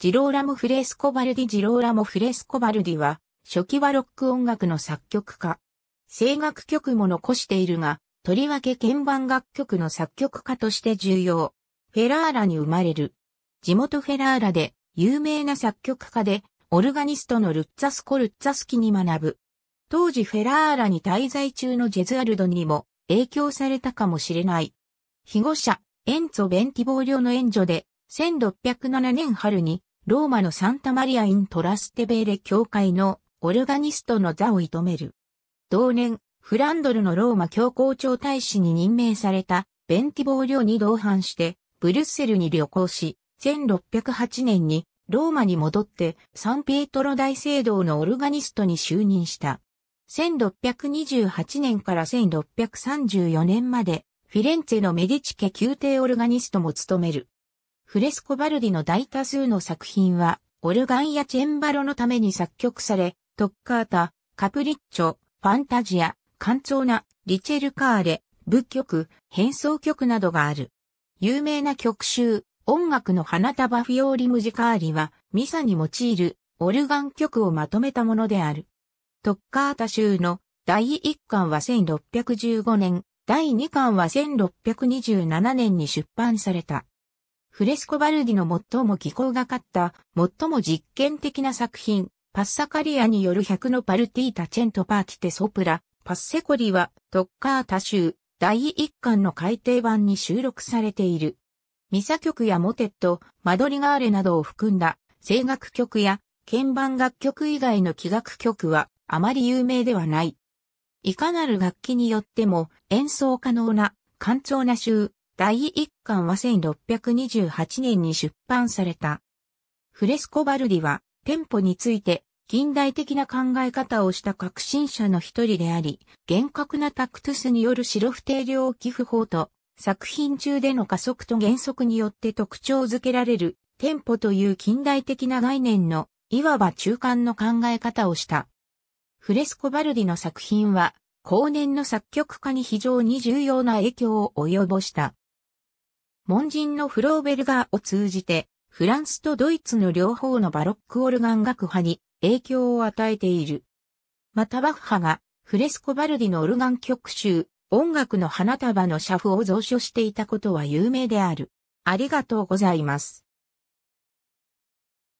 ジローラモ・フレスコバルディジローラモ・フレスコバルディは、初期はロック音楽の作曲家。声楽曲も残しているが、とりわけ鍵盤楽曲の作曲家として重要。フェラーラに生まれる。地元フェラーラで、有名な作曲家で、オルガニストのルッツァスコ・ルッツァスキに学ぶ。当時フェラーラに滞在中のジェズアルドにも影響されたかもしれない。被護者、エンツォ・ベンティボーリョの援助で、1607年春にローマのサンタマリア・イン・トラステベーレ教会のオルガニストの座を射止める。同年、フランドルのローマ教皇庁大使に任命されたベンティボー領に同伴して、ブルッセルに旅行し、1608年にローマに戻ってサンピエトロ大聖堂のオルガニストに就任した。1628年から1634年まで、フィレンツェのメディチ家宮廷オルガニストも務める。フレスコバルディの大多数の作品は、オルガンやチェンバロのために作曲され、トッカータ、カプリッチョ、ファンタジア、カンツォーナ、リチェルカーレ、舞曲、変奏曲などがある。有名な曲集、音楽の花束フィオーリムジカーリは、ミサに用いるオルガン曲をまとめたものである。トッカータ集の第1巻は1615年、第2巻は1627年に出版された。フレスコバルディの最も技巧がかった、最も実験的な作品、パッサカリアによる100のパルティータチェントパーティテソプラ、パッセコリは、トッカータ州、第1巻の改訂版に収録されている。ミサ曲やモテット、マドリガーレなどを含んだ、声楽曲や、鍵盤楽曲以外の器楽曲は、あまり有名ではない。いかなる楽器によっても演奏可能な、簡調な集、第1巻は1628年に出版された。フレスコバルディは、店舗について、近代的な考え方をした革新者の一人であり、厳格なタクトゥスによる白不定量寄付法と、作品中での加速と減速によって特徴づけられる、店舗という近代的な概念の、いわば中間の考え方をした。フレスコバルディの作品は、後年の作曲家に非常に重要な影響を及ぼした。門人のフローベルガーを通じて、フランスとドイツの両方のバロックオルガン楽派に影響を与えている。またバッハがフレスコバルディのオルガン曲集、音楽の花束の写譜を蔵書していたことは有名である。ありがとうございます。